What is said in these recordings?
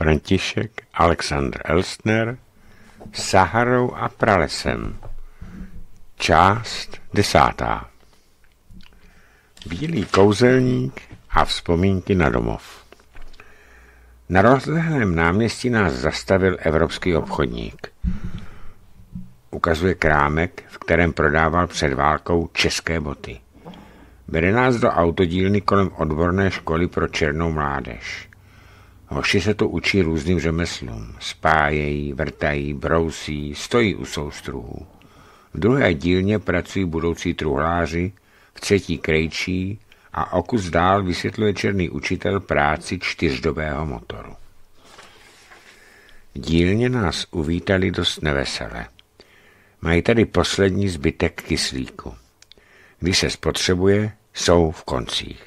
František Alexandr Elstner Saharou a pralesem. Část desátá. Bílý kouzelník a vzpomínky na domov. Na rozlehlém náměstí nás zastavil evropský obchodník. Ukazuje krámek, v kterém prodával před válkou české boty. Bere nás do autodílny kolem odborné školy pro černou mládež. Hoši se to učí různým řemeslům. Spájejí, vrtají, brousí, stojí u soustruhů. V druhé dílně pracují budoucí truhláři, v třetí krejčí a okus dál vysvětluje černý učitel práci čtyřdobého motoru. Dílně nás uvítali dost nevesele. Mají tady poslední zbytek kyslíku. Když se spotřebuje, jsou v koncích.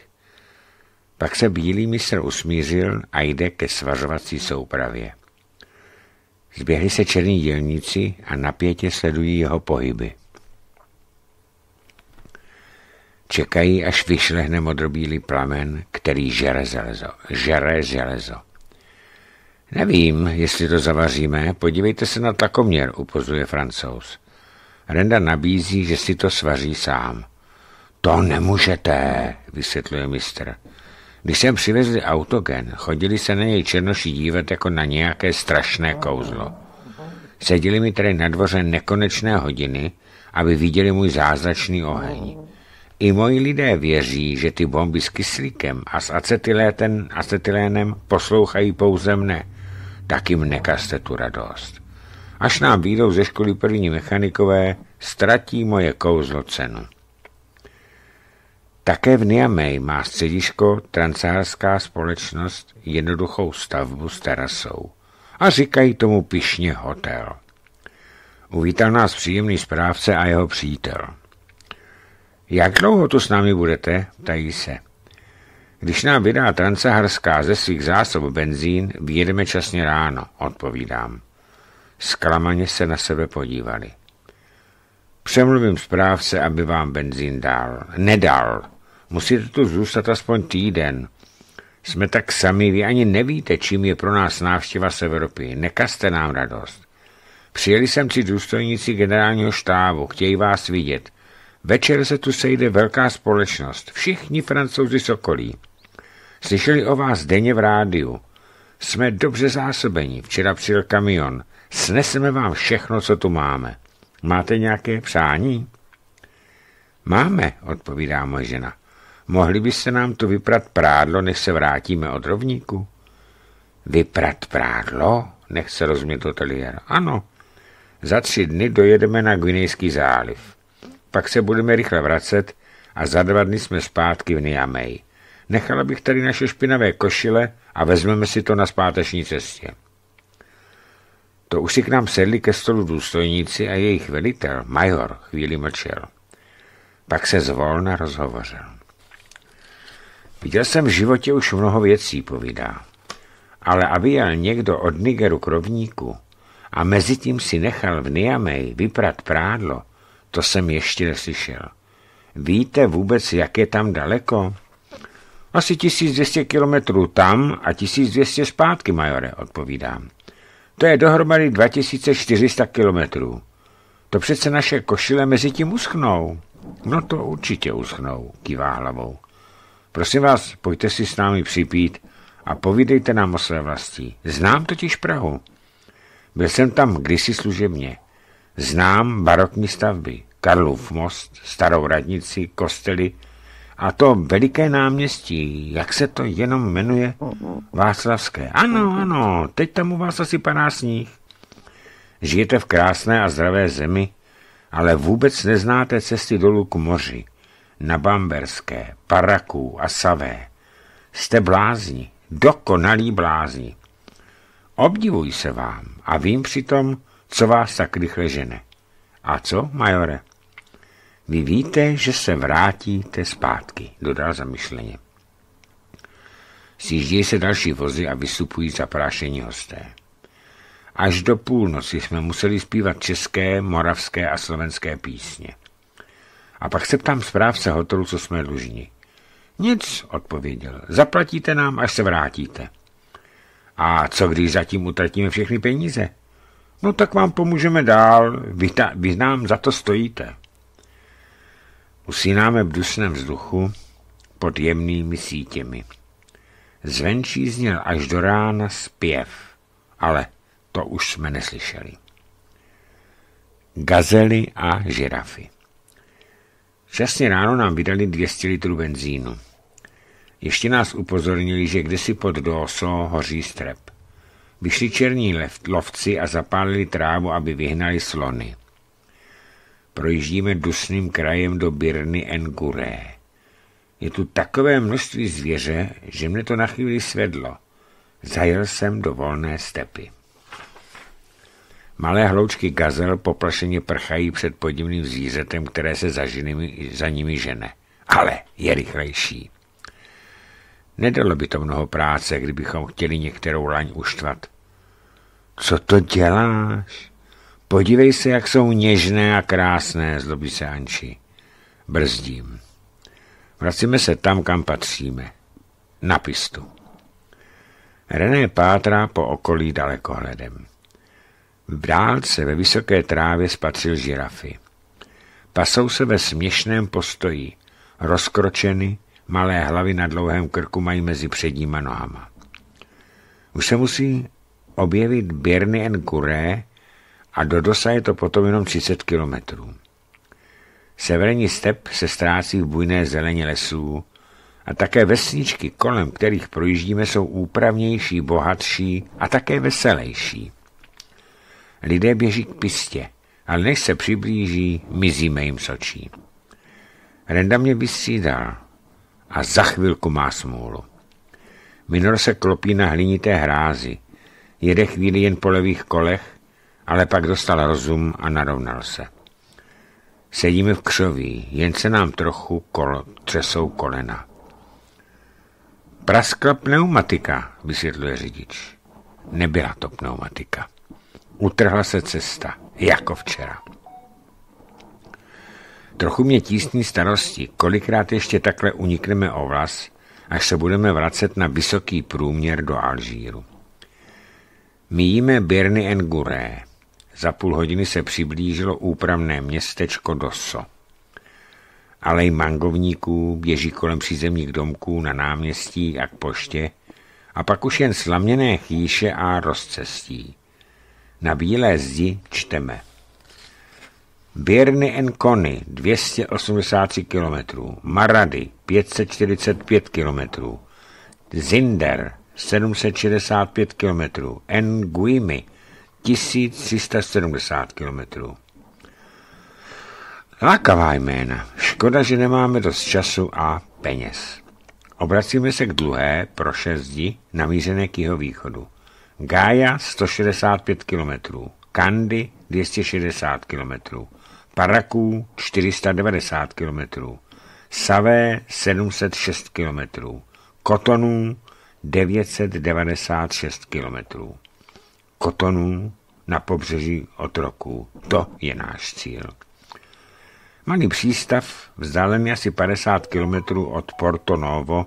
Pak se bílý mistr usmířil a jde ke svařovací soupravě. Zběhli se černí dělníci a napětě sledují jeho pohyby. Čekají, až vyšlehne modrobílý plamen, který žere železo. Žere železo. Nevím, jestli to zavaříme, podívejte se na takoměr, upozuje francouz. Renda nabízí, že si to svaří sám. To nemůžete, vysvětluje mistr. Když jsem přivezli autogen, chodili se na něj černoši dívat jako na nějaké strašné kouzlo. Seděli mi tady na dvoře nekonečné hodiny, aby viděli můj zázračný oheň. I moji lidé věří, že ty bomby s kyslíkem a s acetyléten, acetylénem poslouchají pouze mne. Tak jim nekaste tu radost. Až nám výjdou ze školy první mechanikové, ztratí moje kouzlo cenu. Také v Niamey má středisko transářská společnost jednoduchou stavbu s terasou a říkají tomu pišně hotel. Uvítal nás příjemný správce a jeho přítel. Jak dlouho tu s námi budete? Ptají se. Když nám vydá Transaharská ze svých zásob benzín, vyjedeme časně ráno, odpovídám. Sklamaně se na sebe podívali. Přemluvím správce, aby vám benzín dal. Nedal, Musíte tu zůstat aspoň týden. Jsme tak sami, vy ani nevíte, čím je pro nás návštěva z Evropy. Nekaste nám radost. Přijeli sem tři důstojníci generálního štábu, chtějí vás vidět. Večer se tu sejde velká společnost, všichni francouzi sokolí. Slyšeli o vás denně v rádiu. Jsme dobře zásobeni, včera přijel kamion. Sneseme vám všechno, co tu máme. Máte nějaké přání? Máme, odpovídá moje žena mohli byste nám to vyprat prádlo, než se vrátíme od rovníku? Vyprat prádlo? Nech se rozmětl Telier. Ano. Za tři dny dojedeme na Guinejský záliv. Pak se budeme rychle vracet a za dva dny jsme zpátky v Niamey. Nechala bych tady naše špinavé košile a vezmeme si to na zpáteční cestě. To už si k nám sedli ke stolu důstojníci a jejich velitel, major, chvíli mlčel. Pak se zvolna rozhovořil. Viděl jsem v životě už mnoho věcí, povídá. Ale aby jel někdo od Nigeru k rovníku a mezi tím si nechal v Niamey vyprat prádlo, to jsem ještě neslyšel. Víte vůbec, jak je tam daleko? Asi 1200 kilometrů tam a 1200 zpátky, majore, odpovídám. To je dohromady 2400 kilometrů. To přece naše košile mezi tím uschnou. No to určitě uschnou, kývá hlavou. Prosím vás, pojďte si s námi připít a povídejte nám o své vlasti. Znám totiž Prahu. Byl jsem tam kdysi služebně. Znám barokní stavby, Karlův most, starou radnici, kostely a to veliké náměstí, jak se to jenom jmenuje, Václavské. Ano, ano, teď tam u vás asi paná sníh. Žijete v krásné a zdravé zemi, ale vůbec neznáte cesty dolů k moři na Bamberské, Paraků a Savé. Jste blázni, dokonalí blázni. Obdivuj se vám a vím přitom, co vás tak rychle žene. A co, majore? Vy víte, že se vrátíte zpátky, dodal zamyšleně. Sjíždějí se další vozy a vystupují zaprášení hosté. Až do půlnoci jsme museli zpívat české, moravské a slovenské písně. A pak se ptám správce hotelu, co jsme dlužní. Nic, odpověděl. Zaplatíte nám, až se vrátíte. A co když zatím utratíme všechny peníze? No tak vám pomůžeme dál, vy, ta, vy nám za to stojíte. Usínáme v dusném vzduchu pod jemnými sítěmi. Zvenčí zněl až do rána zpěv, ale to už jsme neslyšeli. Gazely a žirafy. Časně ráno nám vydali 200 litrů benzínu. Ještě nás upozornili, že kdesi pod Dooso hoří strep. Vyšli černí lovci a zapálili trávu, aby vyhnali slony. Projíždíme dusným krajem do Birny Enguré. Je tu takové množství zvěře, že mne to na chvíli svedlo. Zajel jsem do volné stepy. Malé hloučky gazel poplašeně prchají před podivným zvířetem, které se za, žinými, za nimi žene. Ale je rychlejší. Nedalo by to mnoho práce, kdybychom chtěli některou laň uštvat. Co to děláš? Podívej se, jak jsou něžné a krásné, zlobí se Anči. Brzdím. Vracíme se tam, kam patříme. Na pistu. René pátrá po okolí dalekohledem. V dálce ve vysoké trávě spatřil žirafy. Pasou se ve směšném postoji, rozkročeny, malé hlavy na dlouhém krku mají mezi předníma nohama. Už se musí objevit Birny en Kuré a do Dosa je to potom jenom 30 kilometrů. Severní step se ztrácí v bujné zeleně lesů a také vesničky, kolem kterých projíždíme, jsou úpravnější, bohatší a také veselejší. Lidé běží k pistě, ale než se přiblíží, mizíme jim s očí. Renda mě vystřídal a za chvilku má smůlu. Minor se klopí na hlinité hrázi, jede chvíli jen po levých kolech, ale pak dostal rozum a narovnal se. Sedíme v křoví, jen se nám trochu kol, třesou kolena. Praskla pneumatika, vysvětluje řidič. Nebyla to pneumatika. Utrhla se cesta, jako včera. Trochu mě tísní starosti, kolikrát ještě takhle unikneme o vlas, až se budeme vracet na vysoký průměr do Alžíru. Míjíme Birny en Guré. Za půl hodiny se přiblížilo úpravné městečko Doso. Alej mangovníků běží kolem přízemních domků na náměstí a k poště a pak už jen slaměné chýše a rozcestí. Na bílé zdi čteme. Birny en Kony 283 km, Marady 545 km, Zinder 765 km, Nguimi 1370 km. Lákavá jména. Škoda, že nemáme dost času a peněz. Obracíme se k dlouhé prošezdi namířené k jeho východu. Gaia 165 km, Kandy 260 km, Paraku 490 km, Savé 706 km, Kotonů 996 km. Kotonů na pobřeží otroků. To je náš cíl. Malý přístav, vzdálený asi 50 km od Porto Novo,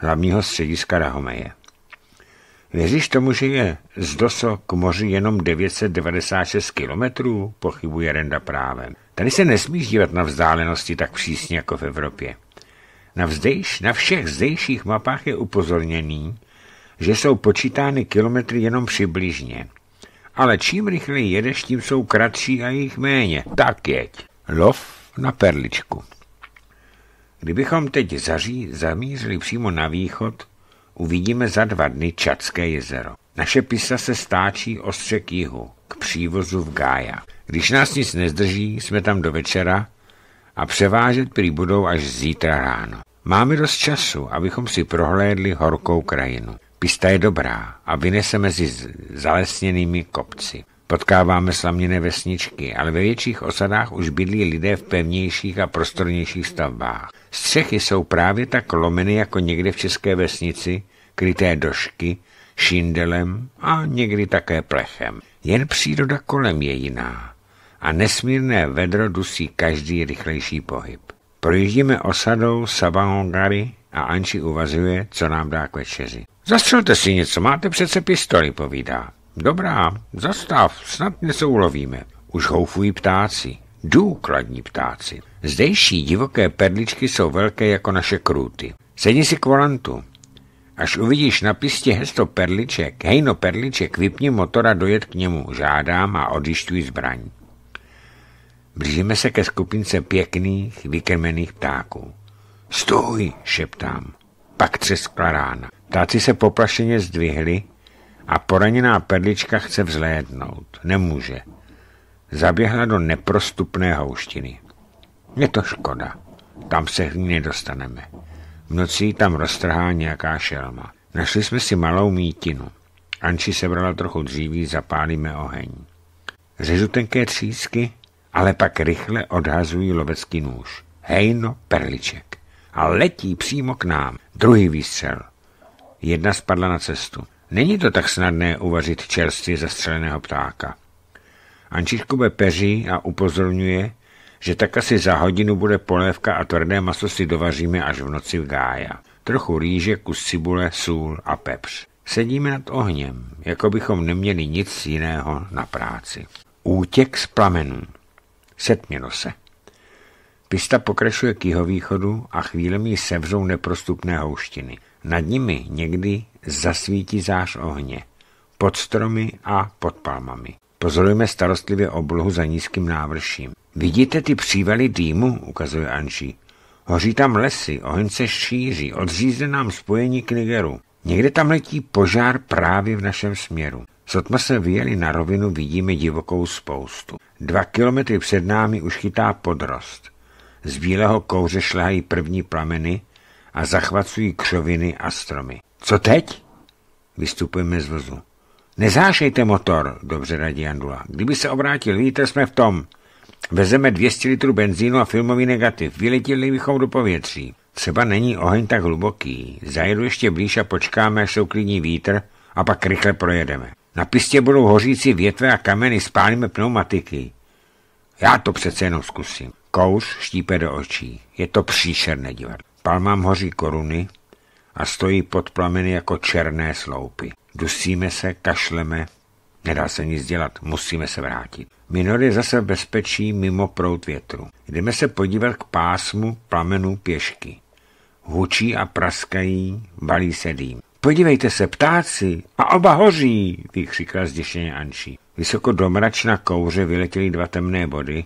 hlavního střediska Rahomeje. Věříš tomu, že je z Doso k moři jenom 996 kilometrů? Pochybuje Renda právem. Tady se nesmíš dívat na vzdálenosti tak přísně jako v Evropě. Na, vzdejš, na všech zdejších mapách je upozorněný, že jsou počítány kilometry jenom přibližně. Ale čím rychleji jedeš, tím jsou kratší a jich méně. Tak jeď. Lov na perličku. Kdybychom teď zaří, zamířili přímo na východ, uvidíme za dva dny Čadské jezero. Naše pisa se stáčí ostře k jihu, k přívozu v Gája. Když nás nic nezdrží, jsme tam do večera a převážet prý budou až zítra ráno. Máme dost času, abychom si prohlédli horkou krajinu. Pista je dobrá a vynese mezi zalesněnými kopci. Potkáváme slaměné vesničky, ale ve větších osadách už bydlí lidé v pevnějších a prostornějších stavbách. Střechy jsou právě tak lomeny jako někde v české vesnici, kryté došky, šindelem a někdy také plechem. Jen příroda kolem je jiná a nesmírné vedro dusí každý rychlejší pohyb. Projíždíme osadou Sabahongary a Anči uvazuje, co nám dá k večeři. Zastřelte si něco, máte přece pistoli, povídá. Dobrá, zastav, snad něco ulovíme. Už houfují ptáci, důkladní ptáci. Zdejší divoké perličky jsou velké jako naše krůty. Sedni si k volantu. Až uvidíš na pistě hesto perliček, hejno perliček, vypni motora, dojet k němu, žádám a odjišťuji zbraň. Blížíme se ke skupince pěkných, vykrmených ptáků. Stůj, šeptám. Pak třeskla rána. Ptáci se poplašeně zdvihli a poraněná perlička chce vzlédnout. Nemůže. Zaběhla do neprostupné houštiny. Je to škoda. Tam se nedostaneme. V noci tam roztrhá nějaká šelma. Našli jsme si malou mítinu. Anči sebrala trochu dříví, zapálíme oheň. Řežu tenké třísky, ale pak rychle odhazují lovecký nůž. Hejno perliček. A letí přímo k nám. Druhý výstřel. Jedna spadla na cestu. Není to tak snadné uvařit čerstvě zastřeleného ptáka. Ančiškové peří a upozorňuje, že tak asi za hodinu bude polévka a tvrdé maso si dovaříme až v noci v Gája. Trochu rýže, kus cibule, sůl a pepř. Sedíme nad ohněm, jako bychom neměli nic jiného na práci. Útěk z plamenů. Setměno se. Pista pokračuje k jihovýchodu a chvílemi mi sevřou neprostupné houštiny. Nad nimi někdy zasvítí zář ohně. Pod stromy a pod palmami. Pozorujeme starostlivě oblohu za nízkým návrším. Vidíte ty přívaly dýmu, ukazuje Anší. Hoří tam lesy, oheň se šíří, odřízne nám spojení k Nigeru. Někde tam letí požár právě v našem směru. Sotma se vyjeli na rovinu, vidíme divokou spoustu. Dva kilometry před námi už chytá podrost. Z bílého kouře šlehají první plameny a zachvacují křoviny a stromy. Co teď? Vystupujeme z vozu. Nezášejte motor, dobře radí Andula. Kdyby se obrátil vítr, jsme v tom. Vezeme 200 litrů benzínu a filmový negativ. Vyletěli bychom do povětří. Třeba není oheň tak hluboký. Zajedu ještě blíž a počkáme, až se uklidní vítr a pak rychle projedeme. Na pistě budou hořící větve a kameny, spálíme pneumatiky. Já to přece jenom zkusím. Kouř štípe do očí. Je to příšerné divadlo. Palmám hoří koruny a stojí pod plameny jako černé sloupy. Dusíme se, kašleme, Nedá se nic dělat, musíme se vrátit. Minor je zase v bezpečí mimo prout větru. Jdeme se podívat k pásmu plamenů pěšky. Hučí a praskají, balí se dým. Podívejte se, ptáci! A oba hoří! vykřikla zděšeně Anší. Vysoko do mračna kouře vyletěly dva temné body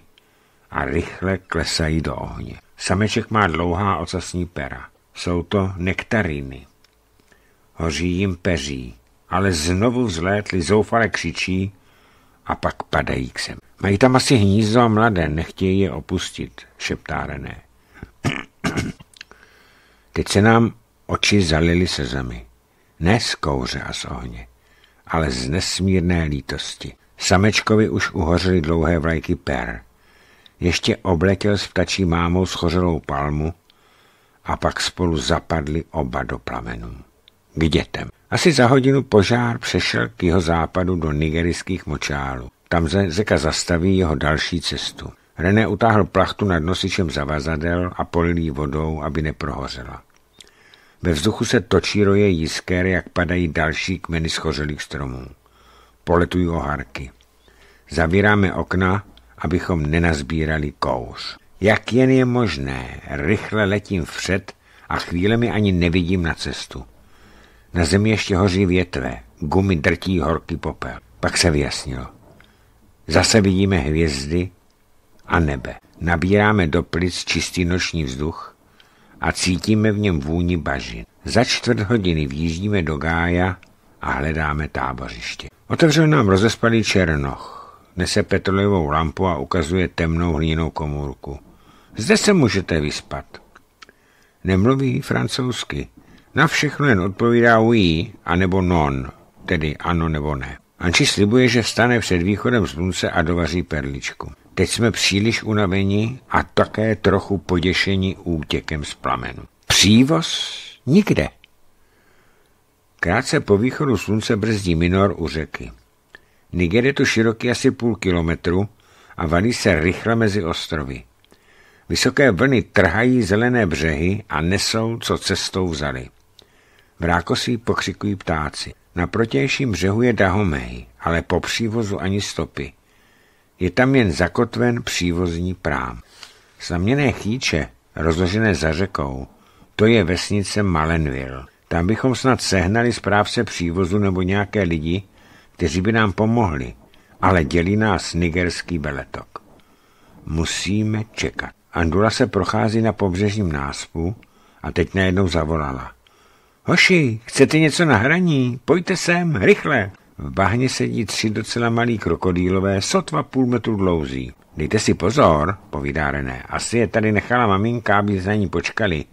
a rychle klesají do ohně. Sameček má dlouhá ocasní pera. Jsou to nektariny. Hoří jim peří ale znovu vzlétli, zoufale křičí a pak padají k zemi. Mají tam asi hnízdo a mladé, nechtějí je opustit, šeptá René. Teď se nám oči zalily se zemi. Ne z kouře a z ohně, ale z nesmírné lítosti. Samečkovi už uhořily dlouhé vlajky per. Ještě obletěl s ptačí mámou schořelou palmu a pak spolu zapadli oba do plamenů. K dětem. Asi za hodinu požár přešel k jeho západu do nigerijských močálů. Tam Zeka zastaví jeho další cestu. René utáhl plachtu nad nosičem zavazadel a polil ji vodou, aby neprohořela. Ve vzduchu se točí roje jisker, jak padají další kmeny schořelých stromů. Poletují oharky. Zavíráme okna, abychom nenazbírali kouř. Jak jen je možné, rychle letím vpřed a chvílemi ani nevidím na cestu. Na zemi ještě hoří větve, gumy drtí horký popel. Pak se vyjasnilo. Zase vidíme hvězdy a nebe. Nabíráme do plic čistý noční vzduch a cítíme v něm vůni bažin. Za čtvrt hodiny vjíždíme do Gája a hledáme tábořiště. Otevřel nám rozespalý černoch, nese petrolejovou lampu a ukazuje temnou hlínou komůrku. Zde se můžete vyspat. Nemluví francouzsky, na všechno jen odpovídá oui a nebo non, tedy ano nebo ne. Anči slibuje, že stane před východem slunce a dovaří perličku. Teď jsme příliš unavení a také trochu poděšení útěkem z plamenu. Přívoz? Nikde. Krátce po východu slunce brzdí minor u řeky. Niger je tu široký asi půl kilometru a valí se rychle mezi ostrovy. Vysoké vlny trhají zelené břehy a nesou, co cestou vzali. V rákosí pokřikují ptáci. Na protějším břehu je Dahomej, ale po přívozu ani stopy. Je tam jen zakotven přívozní prám. Slaměné chýče, rozložené za řekou, to je vesnice Malenville. Tam bychom snad sehnali správce přívozu nebo nějaké lidi, kteří by nám pomohli, ale dělí nás nigerský beletok. Musíme čekat. Andula se prochází na pobřežním náspu a teď najednou zavolala. Hoši, chcete něco na hraní? Pojďte sem, rychle. V bahně sedí tři docela malí krokodýlové, sotva půl metru dlouzí. Dejte si pozor, povídá René. Asi je tady nechala maminka, aby za ní počkali.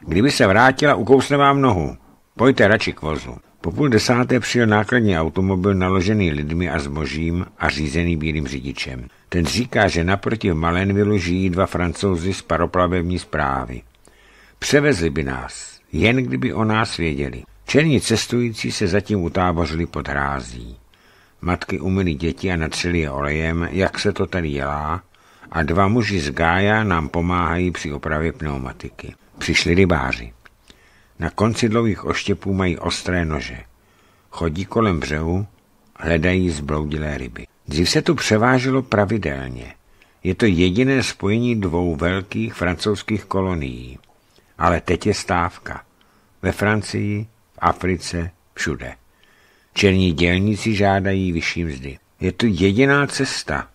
Kdyby se vrátila, ukousne vám nohu. Pojďte radši k vozu. Po půl desáté přijel nákladní automobil naložený lidmi a zbožím a řízený bílým řidičem. Ten říká, že naproti v Malenvilu žijí dva francouzi z paroplavební zprávy. Převezli by nás jen kdyby o nás věděli. Černí cestující se zatím utábořili pod hrází. Matky umyly děti a natřeli je olejem, jak se to tady dělá, a dva muži z Gája nám pomáhají při opravě pneumatiky. Přišli rybáři. Na konci dlouhých oštěpů mají ostré nože. Chodí kolem břehu, hledají zbloudilé ryby. Dřív se tu převáželo pravidelně. Je to jediné spojení dvou velkých francouzských kolonií. Ale teď je stávka. Ve Francii, v Africe, všude. Černí dělníci žádají vyšší mzdy. Je to jediná cesta,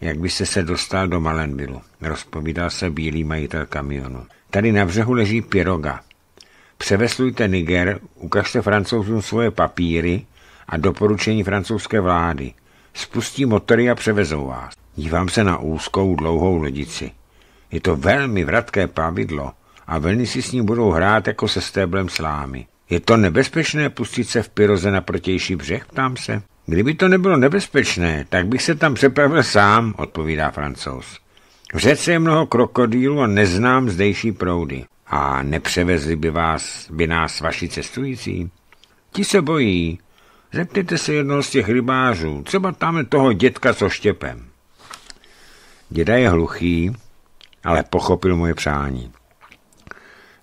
jak by se se dostal do Malenbilu, rozpovídal se bílý majitel kamionu. Tady na břehu leží piroga. Převeslujte Niger, ukažte francouzům svoje papíry a doporučení francouzské vlády. Spustí motory a převezou vás. Dívám se na úzkou, dlouhou lodici. Je to velmi vratké pavidlo, a vlny si s ním budou hrát jako se stéblem slámy. Je to nebezpečné pustit se v pyroze na protější břeh, ptám se. Kdyby to nebylo nebezpečné, tak bych se tam přepravil sám, odpovídá francouz. V řece je mnoho krokodýlů a neznám zdejší proudy. A nepřevezli by, vás, by nás vaši cestující? Ti se bojí. Zeptejte se jednoho z těch rybářů, třeba tam je toho dětka so štěpem. Děda je hluchý, ale pochopil moje přání.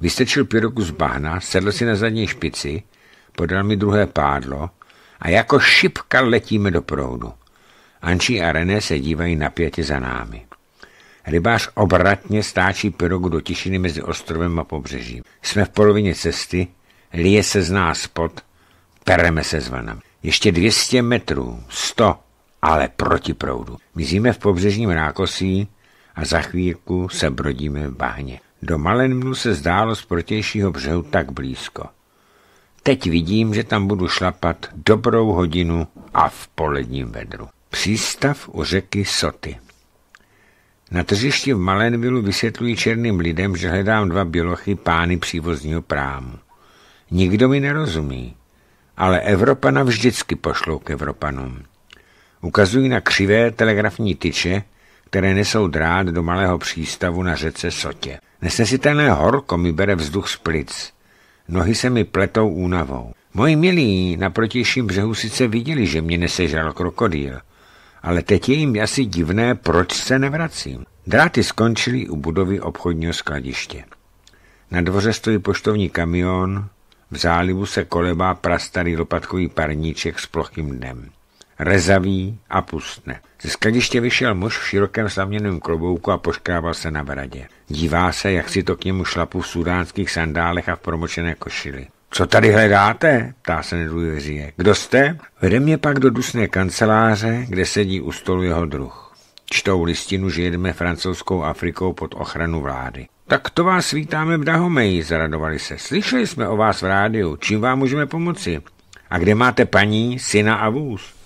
Vystrčil piroku z bahna, sedl si na zadní špici, podal mi druhé pádlo a jako šipka letíme do proudu. Anči a René se dívají napětě za námi. Rybář obratně stáčí pyrogu do tišiny mezi ostrovem a pobřežím. Jsme v polovině cesty, lije se z nás pod, pereme se z vanami. Ještě 200 metrů, 100, ale proti proudu. Mizíme v pobřežním rákosí a za chvílku se brodíme v bahně. Do Malenmlu se zdálo z protějšího břehu tak blízko. Teď vidím, že tam budu šlapat dobrou hodinu a v poledním vedru. Přístav u řeky Soty. Na tržišti v Malenvilu vysvětluji černým lidem, že hledám dva bělochy pány přívozního prámu. Nikdo mi nerozumí, ale Evropana vždycky pošlou k Evropanům. Ukazují na křivé telegrafní tyče, které nesou drát do malého přístavu na řece Sotě. Nesnesitelné horko mi bere vzduch z plic. Nohy se mi pletou únavou. Moji milí na protějším břehu sice viděli, že mě nesežral krokodýl, ale teď je jim asi divné, proč se nevracím. Dráty skončily u budovy obchodního skladiště. Na dvoře stojí poštovní kamion, v zálivu se kolebá prastarý lopatkový parníček s plochým dnem rezavý a pustne. Ze skladiště vyšel muž v širokém slavněném klobouku a poškával se na bradě. Dívá se, jak si to k němu šlapu v sudánských sandálech a v promočené košili. Co tady hledáte? ptá se nedůvěřivě. Kdo jste? Vede mě pak do dusné kanceláře, kde sedí u stolu jeho druh. Čtou listinu, že jedeme francouzskou Afrikou pod ochranu vlády. Tak to vás vítáme v Dahomeji, zaradovali se. Slyšeli jsme o vás v rádiu, čím vám můžeme pomoci? A kde máte paní, syna a vůz?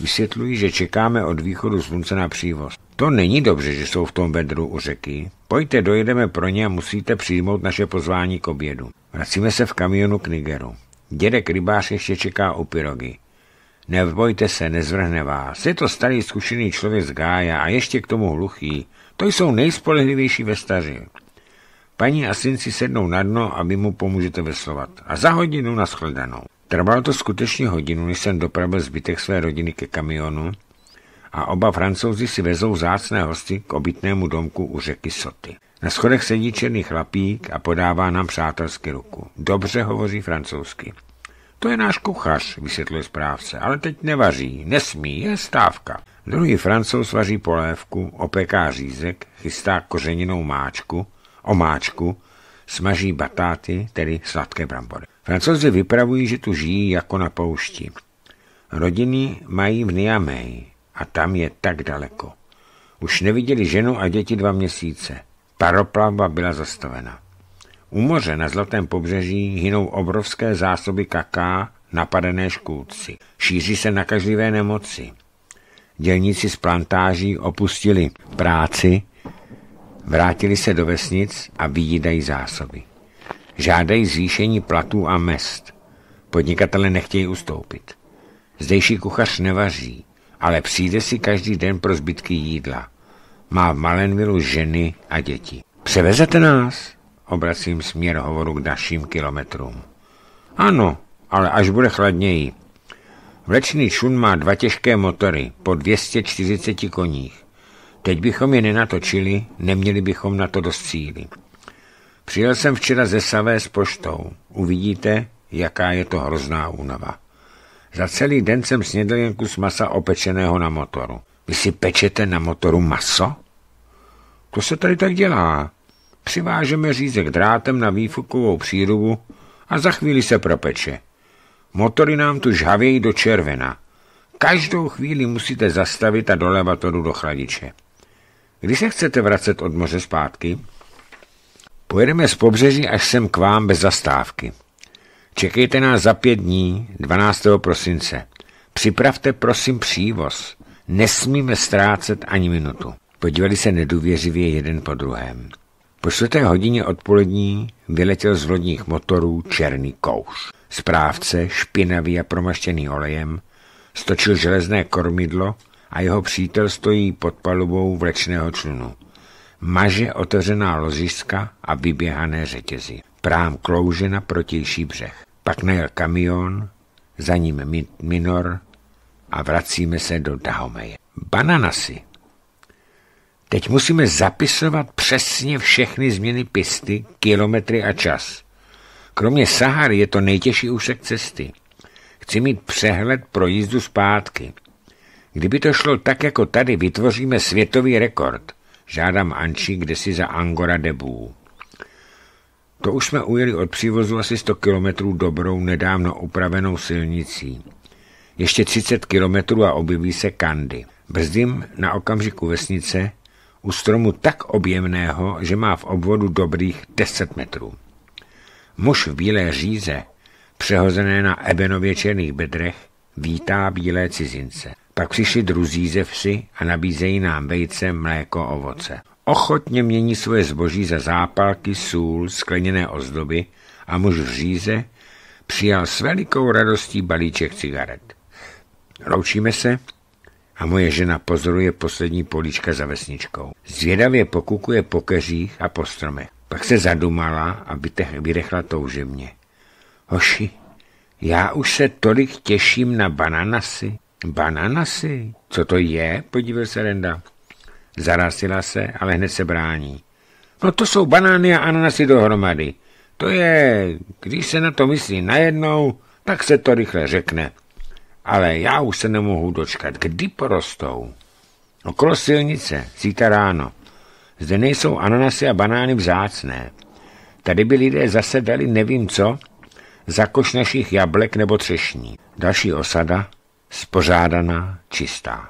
Vysvětlují, že čekáme od východu slunce na přívoz. To není dobře, že jsou v tom vedru u řeky. Pojďte, dojedeme pro ně a musíte přijmout naše pozvání k obědu. Vracíme se v kamionu k Nigeru. Dědek rybář ještě čeká u pyrogy. Nebojte se, nezvrhne vás. Je to starý zkušený člověk z Gája a ještě k tomu hluchý. To jsou nejspolehlivější staři. Paní a synci sednou na dno a vy mu pomůžete veslovat. A za hodinu nashledanou. Trvalo to skutečně hodinu, než jsem dopravil zbytek své rodiny ke kamionu a oba francouzi si vezou zácné hosty k obytnému domku u řeky Soty. Na schodech sedí černý chlapík a podává nám přátelsky ruku. Dobře hovoří francouzsky. To je náš kuchař, vysvětluje správce, ale teď nevaří, nesmí, je stávka. Druhý francouz vaří polévku, opeká řízek, chystá kořeninou máčku, omáčku smaží batáty, tedy sladké brambory. Francouzi vypravují, že tu žijí jako na poušti. Rodiny mají v Niamey a tam je tak daleko. Už neviděli ženu a děti dva měsíce. Paroplavba byla zastavena. U moře na Zlatém pobřeží hynou obrovské zásoby kaká napadené škůdci. Šíří se nakažlivé nemoci. Dělníci z plantáží opustili práci Vrátili se do vesnic a vyjídají zásoby. Žádají zvýšení platů a mest. Podnikatele nechtějí ustoupit. Zdejší kuchař nevaří, ale přijde si každý den pro zbytky jídla. Má v Malenvilu ženy a děti. Převezete nás? Obracím směr hovoru k dalším kilometrům. Ano, ale až bude chladněji. Vlečný šun má dva těžké motory po 240 koních. Teď bychom je nenatočili, neměli bychom na to dost síly. Přijel jsem včera ze Savé s poštou. Uvidíte, jaká je to hrozná únava. Za celý den jsem snědl jen kus masa opečeného na motoru. Vy si pečete na motoru maso? To se tady tak dělá. Přivážeme řízek drátem na výfukovou přírubu a za chvíli se propeče. Motory nám tu žhavějí do červena. Každou chvíli musíte zastavit a dolevat to do chladiče. Kdy se chcete vracet od moře zpátky? Pojedeme z pobřeží až sem k vám bez zastávky. Čekejte nás za pět dní, 12. prosince. Připravte prosím přívoz. Nesmíme ztrácet ani minutu. Podívali se nedůvěřivě jeden po druhém. Po čtvrté hodině odpolední vyletěl z lodních motorů černý kouš. Správce, špinavý a promaštěný olejem, stočil železné kormidlo a jeho přítel stojí pod palubou vlečného člunu. Maže otevřená ložiska a vyběhané řetězy. Prám klouže na protější břeh. Pak najel kamion, za ním minor a vracíme se do Dahomeje. Bananasy. Teď musíme zapisovat přesně všechny změny pisty, kilometry a čas. Kromě Sahary je to nejtěžší úsek cesty. Chci mít přehled pro jízdu zpátky. Kdyby to šlo tak, jako tady, vytvoříme světový rekord. Žádám Anči, kde si za Angora debů. To už jsme ujeli od přívozu asi 100 kilometrů dobrou, nedávno upravenou silnicí. Ještě 30 kilometrů a objeví se Kandy. Brzdím na okamžiku vesnice u stromu tak objemného, že má v obvodu dobrých 10 metrů. Muž v bílé říze, přehozené na ebenově černých bedrech, vítá bílé cizince. Pak přišli druzí ze vsi a nabízejí nám vejce, mléko, ovoce. Ochotně mění svoje zboží za zápalky, sůl, skleněné ozdoby a muž v říze přijal s velikou radostí balíček cigaret. Loučíme se a moje žena pozoruje poslední políčka za vesničkou. Zvědavě pokukuje po keřích a po stromech. Pak se zadumala a vydechla touživně. Hoši, já už se tolik těším na bananasy. Bananasy? Co to je? Podíval se Renda. Zarásila se, ale hned se brání. No to jsou banány a ananasy dohromady. To je, když se na to myslí najednou, tak se to rychle řekne. Ale já už se nemohu dočkat, kdy porostou. Okolo silnice, zítra ráno. Zde nejsou ananasy a banány vzácné. Tady by lidé zase dali nevím co, za koš našich jablek nebo třešní. Další osada, spořádaná, čistá.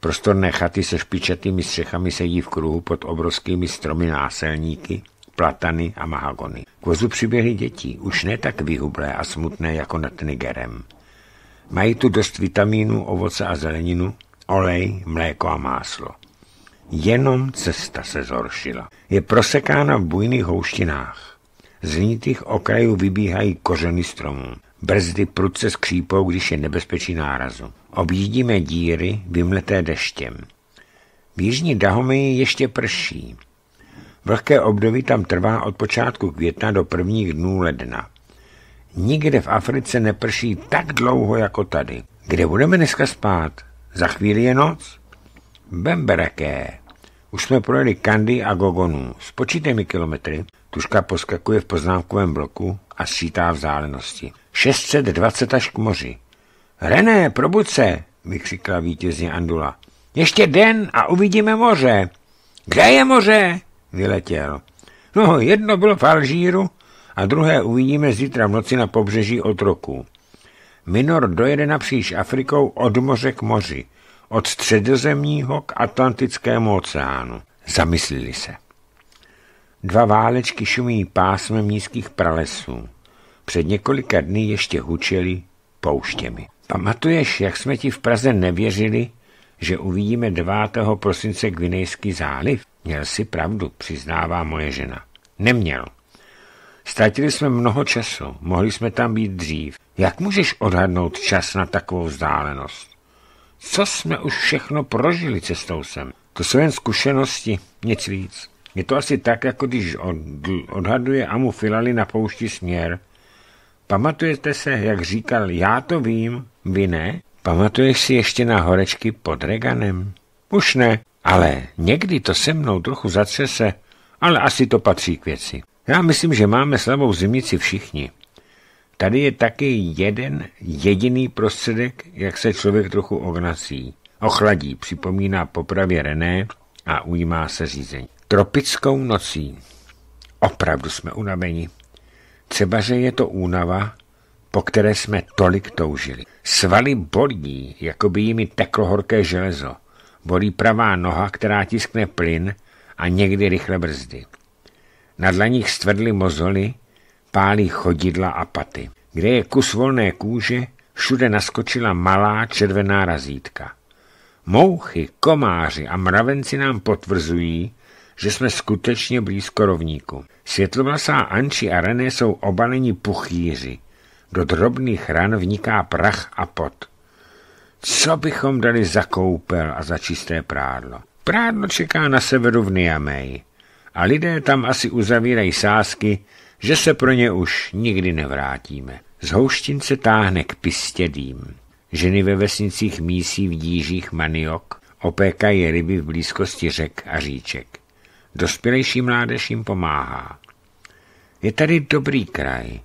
Prostorné chaty se špičatými střechami sedí v kruhu pod obrovskými stromy náselníky, platany a mahagony. K vozu přiběhly děti, už ne tak vyhublé a smutné jako nad Nigerem. Mají tu dost vitamínů, ovoce a zeleninu, olej, mléko a máslo. Jenom cesta se zhoršila. Je prosekána v bujných houštinách. Z nitých okrajů vybíhají kořeny stromů. Brzdy prudce skřípou, když je nebezpečí nárazu. Objídíme díry, vymleté deštěm. V jižní Dahomy ještě prší. Vlhké období tam trvá od počátku května do prvních dnů ledna. Nikde v Africe neprší tak dlouho jako tady. Kde budeme dneska spát? Za chvíli je noc? Bembereké. Už jsme projeli Kandy a Gogonu. Spočítej mi kilometry. Tuška poskakuje v poznámkovém bloku a sčítá vzdálenosti. 620 až k moři. René, probuď se, vykřikla vítězně Andula. Ještě den a uvidíme moře. Kde je moře? Vyletěl. No, jedno bylo v Alžíru a druhé uvidíme zítra v noci na pobřeží roku. Minor dojede napříč Afrikou od moře k moři, od středozemního k Atlantickému oceánu. Zamyslili se. Dva válečky šumí pásmem nízkých pralesů. Před několika dny ještě hučeli pouštěmi. Pamatuješ, jak jsme ti v Praze nevěřili, že uvidíme 9. prosince Gvinejský záliv? Měl si pravdu, přiznává moje žena. Neměl. Ztratili jsme mnoho času, mohli jsme tam být dřív. Jak můžeš odhadnout čas na takovou vzdálenost? Co jsme už všechno prožili cestou sem? To jsou jen zkušenosti, nic víc. Je to asi tak, jako když odhaduje Amu Filali na poušti směr, Pamatujete se, jak říkal, já to vím, vy ne? Pamatuješ si ještě na horečky pod Reganem? Už ne, ale někdy to se mnou trochu zatřese, ale asi to patří k věci. Já myslím, že máme slabou zimnici všichni. Tady je taky jeden jediný prostředek, jak se člověk trochu ognací. Ochladí, připomíná popravě René a ujímá se řízení. Tropickou nocí. Opravdu jsme unaveni. Třeba, že je to únava, po které jsme tolik toužili. Svaly bolí, jako by jimi teklo horké železo. Bolí pravá noha, která tiskne plyn a někdy rychle brzdy. Na dlaních stvrdly mozoly, pálí chodidla a paty. Kde je kus volné kůže, všude naskočila malá červená razítka. Mouchy, komáři a mravenci nám potvrzují, že jsme skutečně blízko rovníku. Světlomlasá Anči a René jsou obaleni puchýři. Do drobných ran vniká prach a pot. Co bychom dali za koupel a za čisté prádlo? Prádlo čeká na severu v Niamey. a lidé tam asi uzavírají sásky, že se pro ně už nikdy nevrátíme. Z houštince táhne k pistě dým. Ženy ve vesnicích mísí v dížích maniok, opékají ryby v blízkosti řek a říček. Dospělejší mládež jim pomáhá. Je tady dobrý kraj,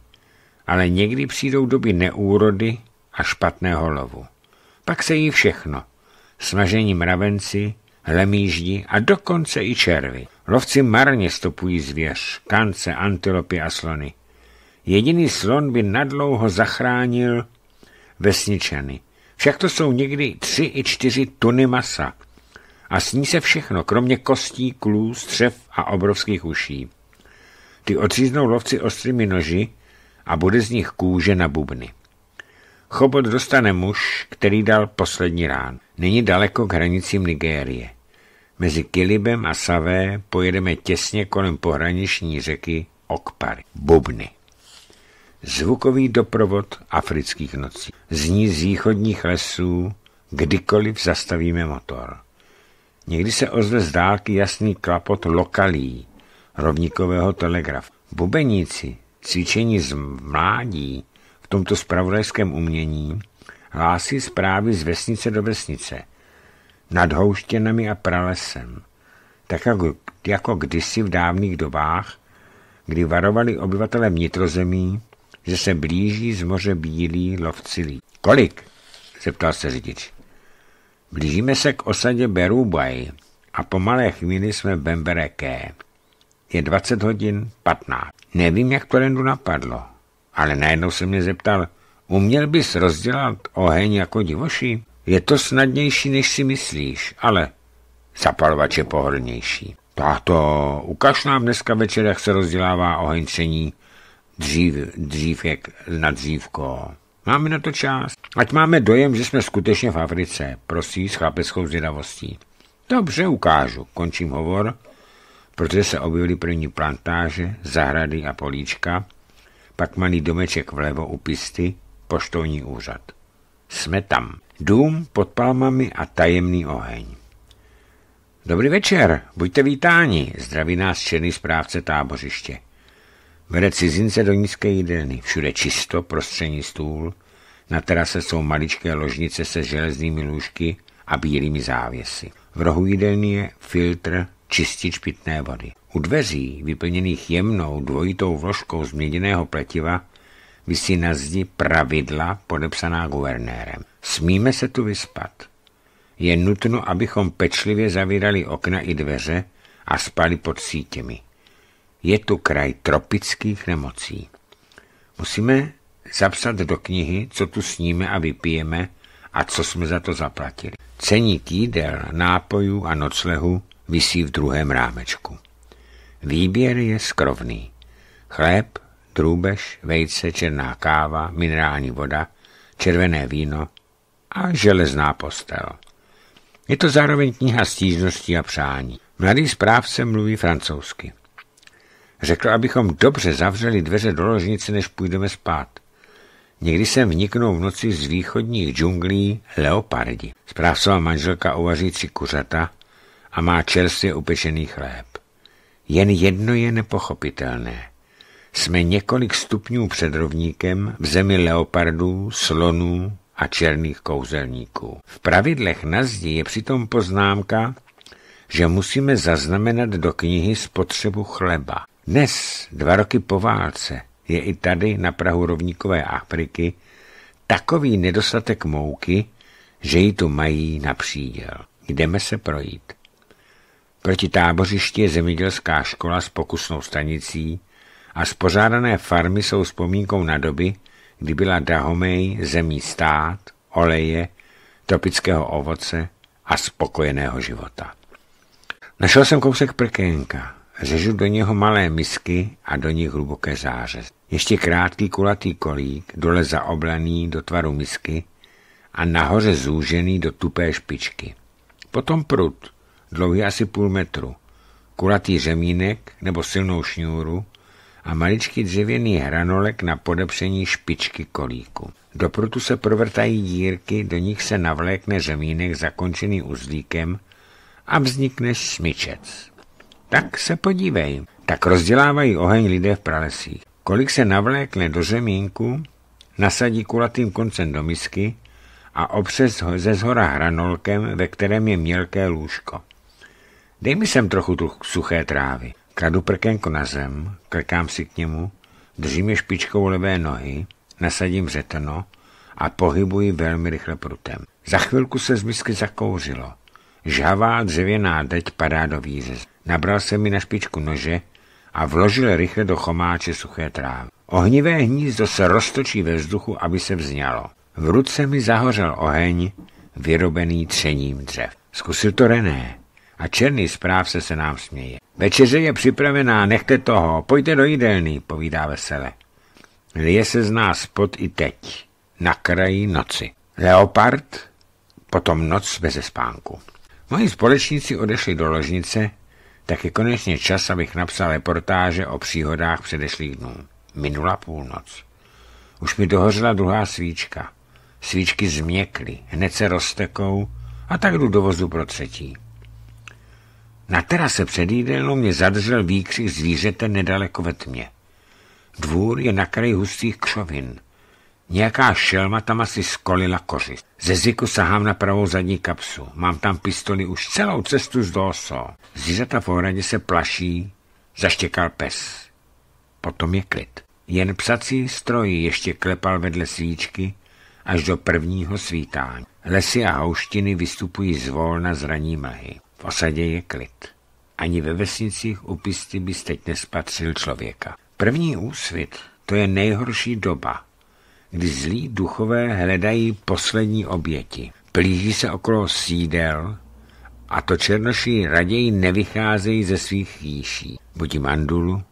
ale někdy přijdou doby neúrody a špatného lovu. Pak se jí všechno. Snažení mravenci, hlemíždi a dokonce i červy. Lovci marně stopují zvěř, kance, antilopy a slony. Jediný slon by nadlouho zachránil vesničany. Však to jsou někdy tři i čtyři tuny masa a sní se všechno, kromě kostí, klů, střev a obrovských uší. Ty odříznou lovci ostrými noži a bude z nich kůže na bubny. Chobot dostane muž, který dal poslední rán. Není daleko k hranicím Nigérie. Mezi Kilibem a Savé pojedeme těsně kolem pohraniční řeky Okpary. Bubny. Zvukový doprovod afrických nocí. Zní z východních lesů, kdykoliv zastavíme motor. Někdy se ozve z dálky jasný klapot lokalí, rovníkového telegrafu. Bubeníci, cvičení z mládí v tomto spravodajském umění, hlásí zprávy z vesnice do vesnice, nad houštěnami a pralesem, tak jako, jako kdysi v dávných dobách, kdy varovali obyvatele vnitrozemí, že se blíží z moře bílí lovci Kolik? zeptal se řidič. Blížíme se k osadě Berubaj a po malé chvíli jsme v Bembereké. Je 20 hodin 15. Nevím, jak to Rendu napadlo, ale najednou se mě zeptal, uměl bys rozdělat oheň jako divoší? Je to snadnější, než si myslíš, ale zapalovač je pohodlnější. Tak to ukaž nám dneska večer, jak se rozdělává oheň tření dřív, dřív jak na dřívko. Máme na to čas. Ať máme dojem, že jsme skutečně v Africe, prosí s chápeckou zvědavostí. Dobře, ukážu. Končím hovor, protože se objevily první plantáže, zahrady a políčka, pak malý domeček vlevo u pisty, poštovní úřad. Jsme tam. Dům pod palmami a tajemný oheň. Dobrý večer, buďte vítáni, zdraví nás černý správce tábořiště. Vede cizince do nízké jídelny, všude čisto, prostřený stůl, na terase jsou maličké ložnice se železnými lůžky a bílými závěsy. V rohu jídelny je filtr, čistič pitné vody. U dveří, vyplněných jemnou dvojitou vložkou změněného pletiva, visí na zdi pravidla podepsaná guvernérem. Smíme se tu vyspat. Je nutno, abychom pečlivě zavírali okna i dveře a spali pod sítěmi je tu kraj tropických nemocí. Musíme zapsat do knihy, co tu sníme a vypijeme a co jsme za to zaplatili. Ceník jídel, nápojů a noclehu visí v druhém rámečku. Výběr je skrovný. Chléb, drůbež, vejce, černá káva, minerální voda, červené víno a železná postel. Je to zároveň kniha stížností a přání. Mladý správce mluví francouzsky. Řekl, abychom dobře zavřeli dveře do ložnice, než půjdeme spát. Někdy sem vniknou v noci z východních džunglí leopardi. Zprávcová manželka uvaří tři kuřata a má čerstvě upečený chléb. Jen jedno je nepochopitelné. Jsme několik stupňů před rovníkem v zemi leopardů, slonů a černých kouzelníků. V pravidlech na zdi je přitom poznámka, že musíme zaznamenat do knihy spotřebu chleba. Dnes, dva roky po válce, je i tady na Prahu rovníkové Afriky takový nedostatek mouky, že ji tu mají na příděl. Jdeme se projít. Proti tábořišti je zemědělská škola s pokusnou stanicí a spořádané farmy jsou vzpomínkou na doby, kdy byla Dahomej zemí stát, oleje, tropického ovoce a spokojeného života. Našel jsem kousek prkénka, Řežu do něho malé misky a do nich hluboké záře. Ještě krátký kulatý kolík, dole zaoblený do tvaru misky a nahoře zúžený do tupé špičky. Potom prut, dlouhý asi půl metru, kulatý řemínek nebo silnou šňůru a maličký dřevěný hranolek na podepření špičky kolíku. Do prutu se provrtají dírky, do nich se navlékne řemínek zakončený uzlíkem a vznikne smyčec. Tak se podívej. Tak rozdělávají oheň lidé v pralesích. Kolik se navlékne do řemínku, nasadí kulatým koncem do misky a opřes ze zhora hranolkem, ve kterém je mělké lůžko. Dej mi sem trochu tu suché trávy. Kradu prkenko na zem, krkám si k němu, držím je špičkou levé nohy, nasadím řeteno a pohybuji velmi rychle prutem. Za chvilku se z misky zakouřilo. Žhavá dřevěná deť padá do výřezu. Nabral jsem mi na špičku nože a vložil rychle do chomáče suché trávy. Ohnivé hnízdo se roztočí ve vzduchu, aby se vznělo. V ruce mi zahořel oheň, vyrobený třením dřev. Zkusil to René a černý zpráv se nám směje. Večeře je připravená, nechte toho, pojďte do jídelny, povídá vesele. Lije se z nás pod i teď, na kraji noci. Leopard, potom noc bez spánku. Moji společníci odešli do ložnice, tak je konečně čas, abych napsal reportáže o příhodách předešlých dnů. Minula půlnoc. Už mi dohořela druhá svíčka. Svíčky změkly, hned se roztekou a tak jdu do vozu pro třetí. Na terase před jídelnou mě zadržel výkřik zvířete nedaleko ve tmě. Dvůr je kraji hustých křovin – Nějaká šelma tam asi skolila kořist. Ze ziku sahám na pravou zadní kapsu. Mám tam pistoli už celou cestu z doso. Zvířata v ohradě se plaší, zaštěkal pes. Potom je klid. Jen psací stroj ještě klepal vedle svíčky až do prvního svítání. Lesy a houštiny vystupují z volna zraní mlhy. V osadě je klid. Ani ve vesnicích u pisty bys teď nespatřil člověka. První úsvit, to je nejhorší doba, kdy zlí duchové hledají poslední oběti. Plíží se okolo sídel a to černoši raději nevycházejí ze svých chýší. Buď mandulu,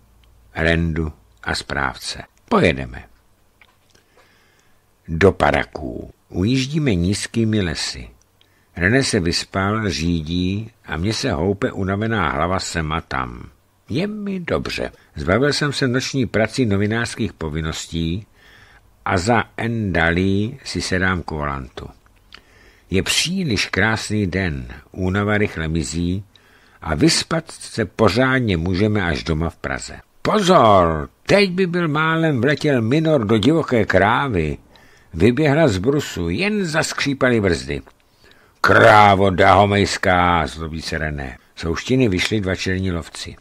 rendu a správce. Pojedeme. Do Paraků. Ujíždíme nízkými lesy. René se vyspal, řídí a mně se houpe unavená hlava sema tam. Je mi dobře. Zbavil jsem se noční prací novinářských povinností, a za Endalí si sedám k volantu. Je příliš krásný den, únava rychle mizí a vyspat se pořádně můžeme až doma v Praze. Pozor, teď by byl málem vletěl minor do divoké krávy. Vyběhla z brusu, jen zaskřípaly brzdy. Krávo dahomejská, zlobí se René. Z houštiny vyšli dva černí lovci.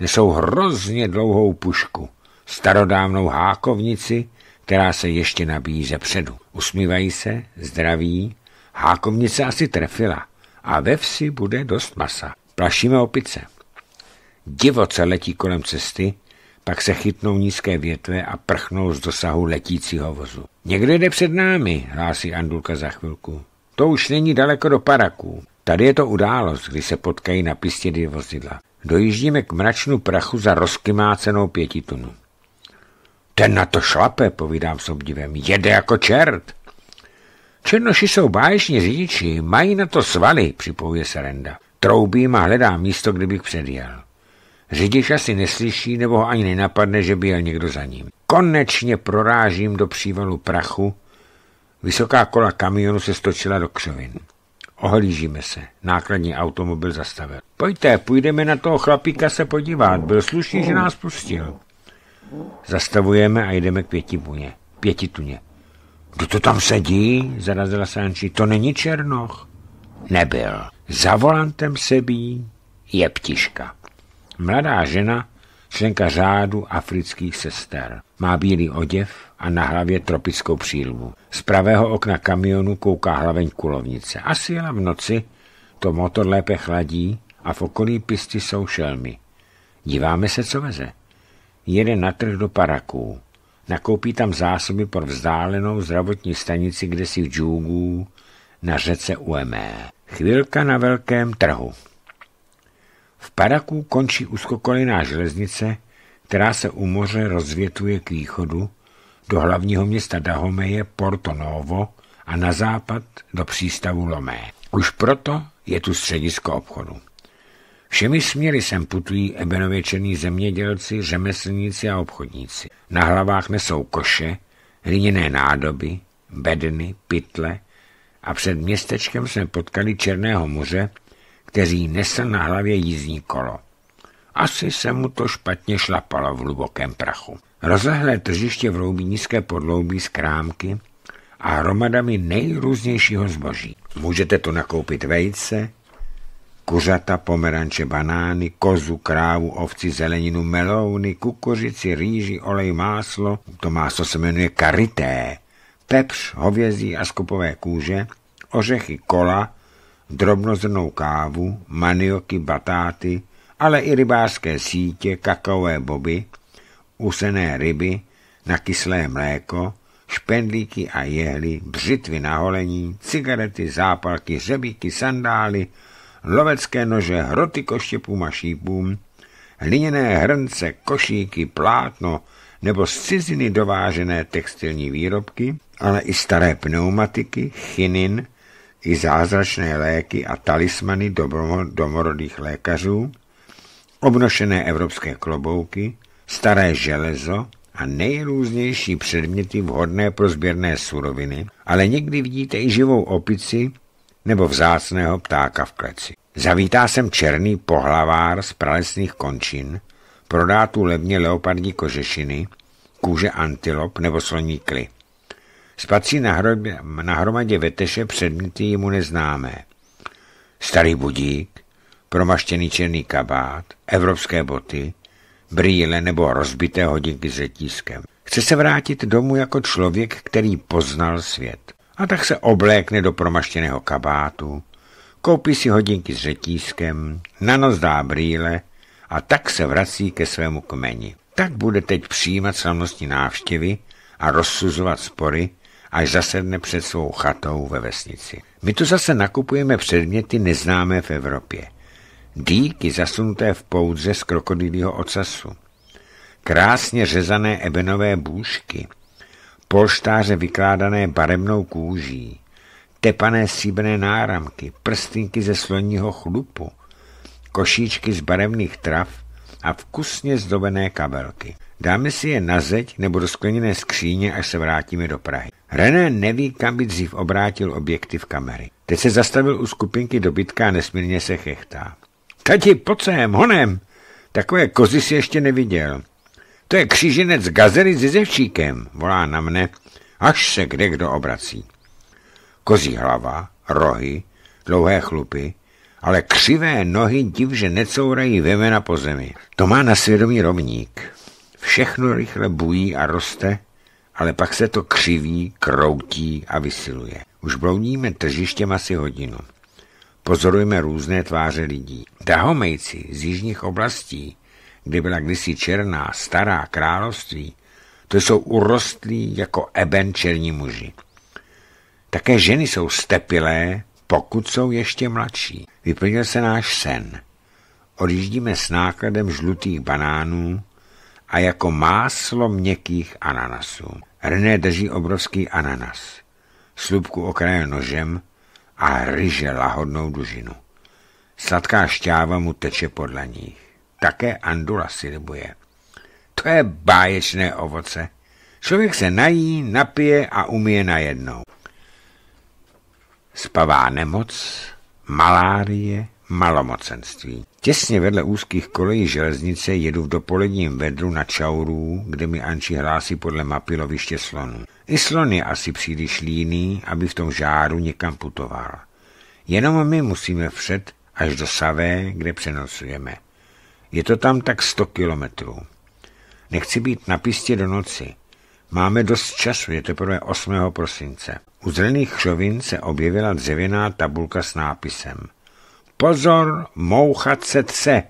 Nesou hrozně dlouhou pušku, starodávnou hákovnici která se ještě nabíjí ze předu. Usmívají se, zdraví, hákovnice asi trefila a ve vsi bude dost masa. Plašíme opice. Divoce letí kolem cesty, pak se chytnou nízké větve a prchnou z dosahu letícího vozu. Někde jde před námi, hlásí Andulka za chvilku. To už není daleko do paraků. Tady je to událost, kdy se potkají na pistě dvě vozidla. Dojíždíme k mračnu prachu za rozkymácenou pětitunu. Ten na to šlape, povídám s obdivem, jede jako čert. Černoši jsou báječní řidiči, mají na to svaly, připouje se Renda. Troubím a hledá místo, kde bych předjel. Řidič asi neslyší nebo ho ani nenapadne, že by jel někdo za ním. Konečně prorážím do přívalu prachu. Vysoká kola kamionu se stočila do křovin. Ohlížíme se. Nákladní automobil zastavil. Pojďte, půjdeme na toho chlapíka se podívat. Byl slušný, že nás pustil. Zastavujeme a jdeme k pěti Pěti tuně. Kdo to tam sedí? Zarazila Sanči. To není Černoch. Nebyl. Za volantem sebí je ptiška. Mladá žena, členka řádu afrických sester. Má bílý oděv a na hlavě tropickou přílbu. Z pravého okna kamionu kouká hlaveň kulovnice. Asi jela v noci, to motor lépe chladí a v okolí pisty jsou šelmy. Díváme se, co veze jede na trh do Paraků. Nakoupí tam zásoby pro vzdálenou zdravotní stanici kde si v džůgů na řece Uemé. Chvilka na velkém trhu. V Paraku končí úzkokoliná železnice, která se u moře rozvětuje k východu do hlavního města Dahomeje Porto Novo a na západ do přístavu Lomé. Už proto je tu středisko obchodu. Všemi směry sem putují ebenověčení zemědělci, řemeslníci a obchodníci. Na hlavách nesou koše, hliněné nádoby, bedny, pytle a před městečkem jsme potkali Černého muže, kteří nesl na hlavě jízdní kolo. Asi se mu to špatně šlapalo v hlubokém prachu. Rozlehlé tržiště v nízké podloubí z krámky a hromadami nejrůznějšího zboží. Můžete tu nakoupit vejce, kuřata, pomeranče, banány, kozu, krávu, ovci, zeleninu, melouny, kukuřici, rýži, olej, máslo. To máslo se jmenuje karité. Pepř, hovězí a skupové kůže, ořechy, kola, drobnozrnou kávu, manioky, batáty, ale i rybářské sítě, kakaové boby, usené ryby, nakyslé mléko, špendlíky a jehly, břitvy na holení, cigarety, zápalky, řebíky, sandály, lovecké nože, hroty koštěpům a šípům, hliněné hrnce, košíky, plátno nebo z ciziny dovážené textilní výrobky, ale i staré pneumatiky, chinin, i zázračné léky a talismany domorodých lékařů, obnošené evropské klobouky, staré železo a nejrůznější předměty vhodné pro sběrné suroviny, ale někdy vidíte i živou opici nebo vzácného ptáka v kleci. Zavítá sem černý pohlavár z pralesných končin, prodá tu levně leopardní kožešiny, kůže antilop nebo sloní kly. Spatří na, hrobě, na hromadě veteše předměty jemu neznámé. Starý budík, promaštěný černý kabát, evropské boty, brýle nebo rozbité hodinky s řetízkem. Chce se vrátit domů jako člověk, který poznal svět. A tak se oblékne do promaštěného kabátu, koupí si hodinky s řetízkem, na noc dá brýle a tak se vrací ke svému kmeni. Tak bude teď přijímat slavnostní návštěvy a rozsuzovat spory, až zasedne před svou chatou ve vesnici. My tu zase nakupujeme předměty neznámé v Evropě. Dýky zasunuté v poudře z krokodýlího ocasu. Krásně řezané ebenové bůžky. Polštáře vykládané barevnou kůží tepané stříbrné náramky, prstinky ze sloního chlupu, košíčky z barevných trav a vkusně zdobené kabelky. Dáme si je na zeď nebo do skleněné skříně, až se vrátíme do Prahy. René neví, kam by dřív obrátil objektiv kamery. Teď se zastavil u skupinky dobytka a nesmírně se chechtá. Tati, pocem, honem! Takové kozy si ještě neviděl. To je kříženec gazely s jezevčíkem, volá na mne, až se kde kdo obrací. Kozí hlava, rohy, dlouhé chlupy, ale křivé nohy divže necourají vemena po zemi. To má na svědomí rovník. Všechno rychle bují a roste, ale pak se to křiví, kroutí a vysiluje. Už bloudíme tržištěm asi hodinu. Pozorujeme různé tváře lidí. Dahomejci z jižních oblastí, kde byla kdysi černá, stará království, to jsou urostlí jako eben černí muži. Také ženy jsou stepilé, pokud jsou ještě mladší. Vyplnil se náš sen. Odjíždíme s nákladem žlutých banánů a jako máslo měkkých ananasů. René drží obrovský ananas, slupku okraje nožem a ryže lahodnou dužinu. Sladká šťáva mu teče podle nich. Také Andula si libuje. To je báječné ovoce. Člověk se nají, napije a umije najednou spavá nemoc, malárie, malomocenství. Těsně vedle úzkých kolejí železnice jedu v dopoledním vedru na Čaurů, kde mi Anči hlásí podle mapy loviště slonů. I slon je asi příliš líný, aby v tom žáru někam putoval. Jenom my musíme vřet až do Savé, kde přenosujeme. Je to tam tak 100 kilometrů. Nechci být na pistě do noci. Máme dost času, je teprve 8. prosince. U zelených křovin se objevila dřevěná tabulka s nápisem Pozor, moucha se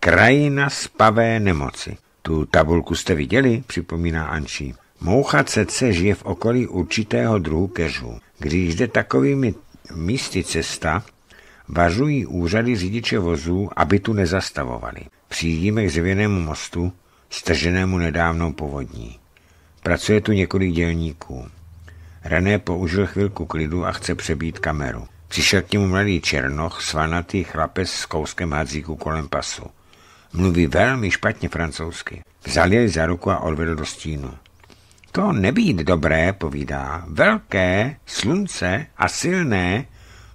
krajina spavé nemoci. Tu tabulku jste viděli, připomíná Anší. Moucha cece žije v okolí určitého druhu keřů. Když jde takovými místy cesta, važují úřady řidiče vozů, aby tu nezastavovali. Přijdíme k dřevěnému mostu, strženému nedávnou povodní. Pracuje tu několik dělníků. René použil chvilku klidu a chce přebít kameru. Přišel k němu mladý černoch, svanatý chlapec s kouskem hadzíku kolem pasu. Mluví velmi špatně francouzsky. Vzal jej za ruku a odvedl do stínu. To nebýt dobré, povídá. Velké, slunce a silné,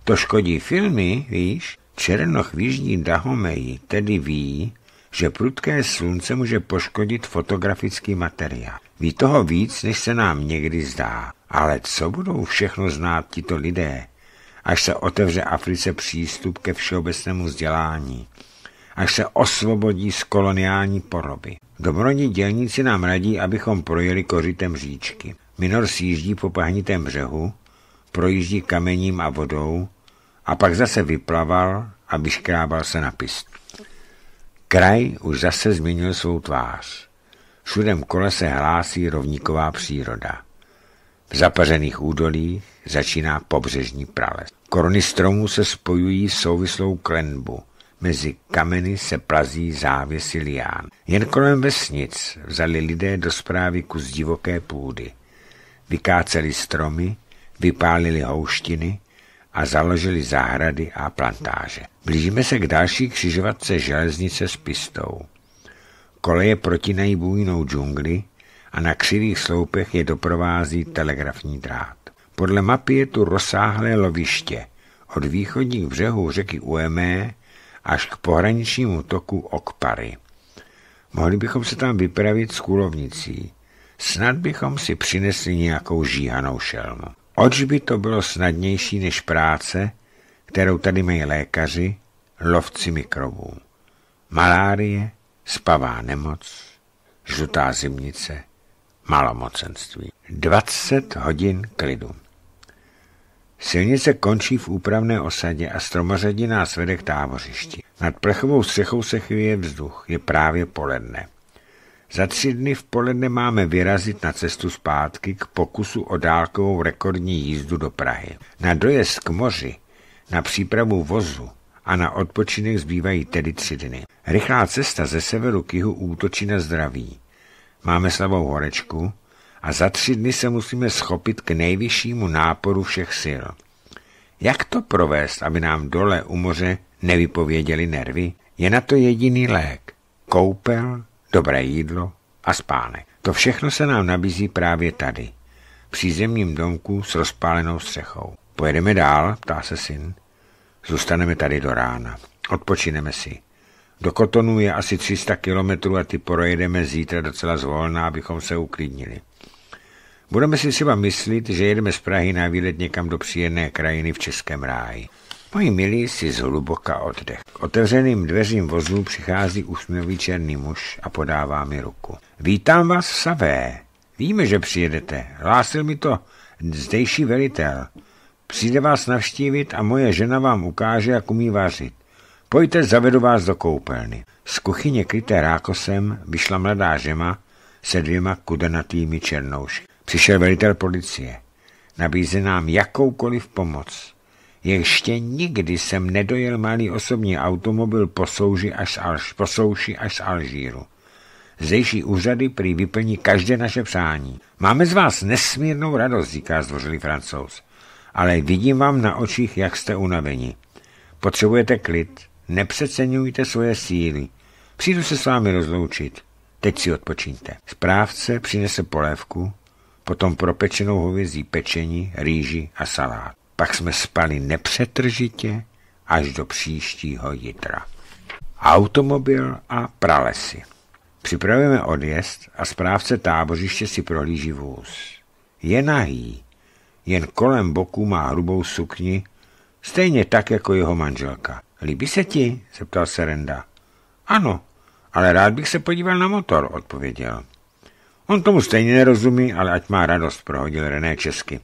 to škodí filmy, víš? Černoch v Jižní Dahomeji tedy ví, že prudké slunce může poškodit fotografický materiál. Ví toho víc, než se nám někdy zdá. Ale co budou všechno znát tito lidé, až se otevře Africe přístup ke všeobecnému vzdělání, až se osvobodí z koloniální poroby. Domorodí dělníci nám radí, abychom projeli kořitem říčky. Minor sjíždí po pahnitém břehu, projíždí kamením a vodou a pak zase vyplaval aby škrábal se na pist. Kraj už zase změnil svou tvář v kole se hlásí rovníková příroda. V zapařených údolích začíná pobřežní prales. Korony stromů se spojují s souvislou klenbu. Mezi kameny se plazí závěsy lián. Jen kolem vesnic vzali lidé do zprávy kus divoké půdy. Vykáceli stromy, vypálili houštiny a založili zahrady a plantáže. Blížíme se k další křižovatce železnice s pistou. Koleje protinají bujnou džungli a na křivých sloupech je doprovází telegrafní drát. Podle mapy je tu rozsáhlé loviště od východních břehů řeky Uemé až k pohraničnímu toku Okpary. Mohli bychom se tam vypravit s kulovnicí. Snad bychom si přinesli nějakou žíhanou šelmu. Oč by to bylo snadnější než práce, kterou tady mají lékaři, lovci mikrobů. Malárie, spavá nemoc, žlutá zimnice, malomocenství. 20 hodin klidu. Silnice končí v úpravné osadě a stromořadí nás vede k tábořišti. Nad plechovou střechou se chvíje vzduch, je právě poledne. Za tři dny v poledne máme vyrazit na cestu zpátky k pokusu o dálkovou rekordní jízdu do Prahy. Na dojezd k moři, na přípravu vozu, a na odpočinek zbývají tedy tři dny. Rychlá cesta ze severu k jihu útočí na zdraví. Máme slabou horečku a za tři dny se musíme schopit k nejvyššímu náporu všech sil. Jak to provést, aby nám dole u moře nevypověděli nervy? Je na to jediný lék. Koupel, dobré jídlo a spánek. To všechno se nám nabízí právě tady, při zemním domku s rozpálenou střechou. Pojedeme dál, ptá se syn. Zůstaneme tady do rána. Odpočineme si. Do Kotonu je asi 300 kilometrů a ty projedeme zítra docela zvolná, abychom se uklidnili. Budeme si třeba myslit, že jedeme z Prahy na výlet někam do příjemné krajiny v Českém ráji. Moji milí si zhluboka oddech. K otevřeným dveřím vozů přichází úsměvý černý muž a podává mi ruku. Vítám vás v Savé. Víme, že přijedete. Hlásil mi to zdejší velitel. Přijde vás navštívit a moje žena vám ukáže, jak umí vařit. Pojďte, zavedu vás do koupelny. Z kuchyně kryté rákosem vyšla mladá žema se dvěma kudenatými černouši. Přišel velitel policie. Nabízí nám jakoukoliv pomoc. Ještě nikdy jsem nedojel malý osobní automobil po, souži až Alž, po souši až z Alžíru. Zdejší úřady prý vyplní každé naše přání. Máme z vás nesmírnou radost, říká zdvořilý francouz ale vidím vám na očích, jak jste unaveni. Potřebujete klid, nepřeceňujte svoje síly. Přijdu se s vámi rozloučit. Teď si odpočíňte. Správce přinese polévku, potom propečenou hovězí pečení, rýži a salát. Pak jsme spali nepřetržitě až do příštího jitra. Automobil a pralesy. Připravujeme odjezd a správce tábořiště si prohlíží vůz. Je nahý, jen kolem boku má hrubou sukni, stejně tak jako jeho manželka. Líbí se ti? zeptal se Renda. Ano, ale rád bych se podíval na motor, odpověděl. On tomu stejně nerozumí, ale ať má radost, prohodil René česky.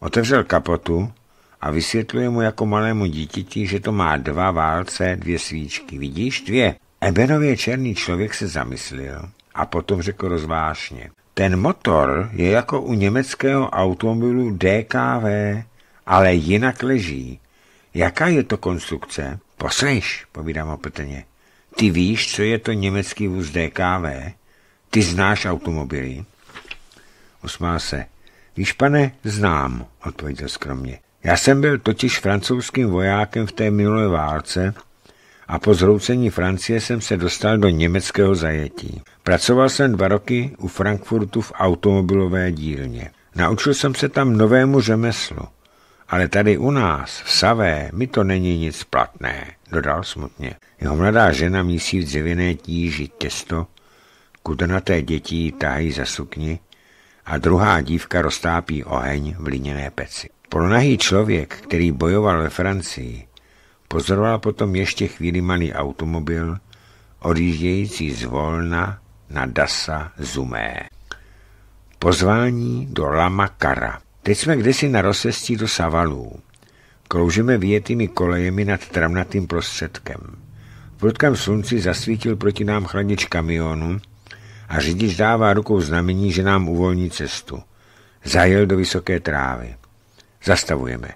Otevřel kapotu a vysvětluje mu jako malému dítěti, že to má dva válce, dvě svíčky. Vidíš, dvě. Ebenově černý člověk se zamyslil a potom řekl rozvášně. Ten motor je jako u německého automobilu DKV, ale jinak leží. Jaká je to konstrukce? Posleš, povídám opatrně. Ty víš, co je to německý vůz DKV? Ty znáš automobily? Usmál se. Víš, pane, znám, odpověděl skromně. Já jsem byl totiž francouzským vojákem v té minulé válce a po zhroucení Francie jsem se dostal do německého zajetí. Pracoval jsem dva roky u Frankfurtu v automobilové dílně. Naučil jsem se tam novému řemeslu. Ale tady u nás, v Savé, mi to není nic platné, dodal smutně. Jeho mladá žena mísí v dřevěné tíži těsto, kudrnaté děti tahají za sukni a druhá dívka roztápí oheň v liněné peci. Polonahý člověk, který bojoval ve Francii, Pozoroval potom ještě chvíli malý automobil, odjíždějící z Volna na Dasa Zumé. Pozvání do Lama Kara. Teď jsme kdesi na rozcestí do Savalů. Kroužíme vyjetými kolejemi nad travnatým prostředkem. V prudkém slunci zasvítil proti nám chladič kamionu a řidič dává rukou znamení, že nám uvolní cestu. Zajel do vysoké trávy. Zastavujeme.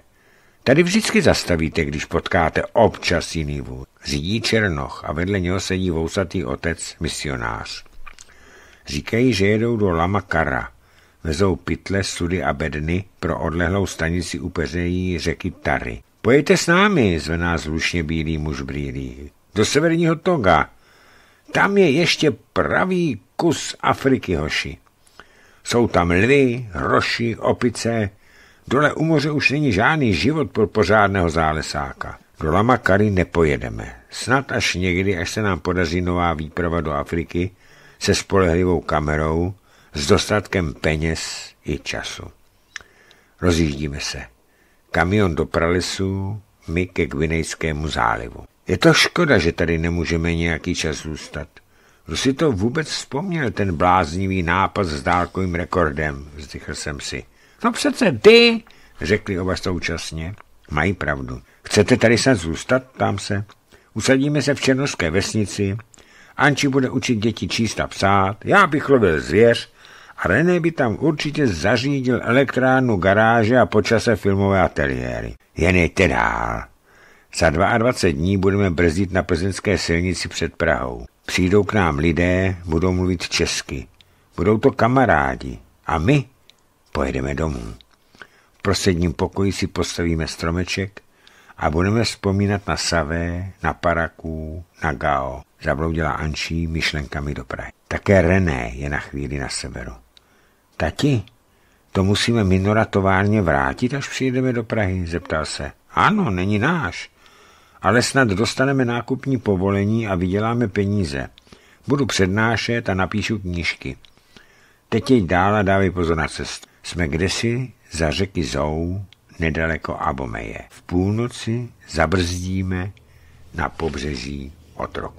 Tady vždycky zastavíte, když potkáte občas jiný vůd. Řídí Černoch a vedle něho sedí vousatý otec, misionář. Říkají, že jedou do Lama Kara. Vezou pytle, sudy a bedny pro odlehlou stanici u peřejí řeky Tary. Pojďte s námi, zve nás lušně bílý muž brýlí. Do severního Toga. Tam je ještě pravý kus Afriky, hoši. Jsou tam lvy, hroši, opice, Dole u moře už není žádný život pro pořádného zálesáka. Do Lamakary nepojedeme. Snad až někdy, až se nám podaří nová výprava do Afriky se spolehlivou kamerou, s dostatkem peněz i času. Rozjíždíme se. Kamion do pralesů, my ke Gvinejskému zálivu. Je to škoda, že tady nemůžeme nějaký čas zůstat. Kdo si to vůbec vzpomněl, ten bláznivý nápad s dálkovým rekordem, vzdychl jsem si. No přece ty, řekli oba současně. Mají pravdu. Chcete tady se zůstat, ptám se. Usadíme se v černovské vesnici. Anči bude učit děti číst a psát. Já bych lovil zvěř. A René by tam určitě zařídil elektrárnu, garáže a počase filmové ateliéry. Jen jeďte dál. Za 22 dní budeme brzdit na plzeňské silnici před Prahou. Přijdou k nám lidé, budou mluvit česky. Budou to kamarádi. A my pojedeme domů. V prostředním pokoji si postavíme stromeček a budeme vzpomínat na Savé, na Paraků, na Gao. Zabloudila Anší myšlenkami do Prahy. Také René je na chvíli na severu. Tati, to musíme Minora továrně vrátit, až přijedeme do Prahy, zeptal se. Ano, není náš, ale snad dostaneme nákupní povolení a vyděláme peníze. Budu přednášet a napíšu knížky. Teď jeď dál a dávej pozor na cestu jsme kdesi za řeky Zou, nedaleko Abomeje. V půlnoci zabrzdíme na pobřeží otroků.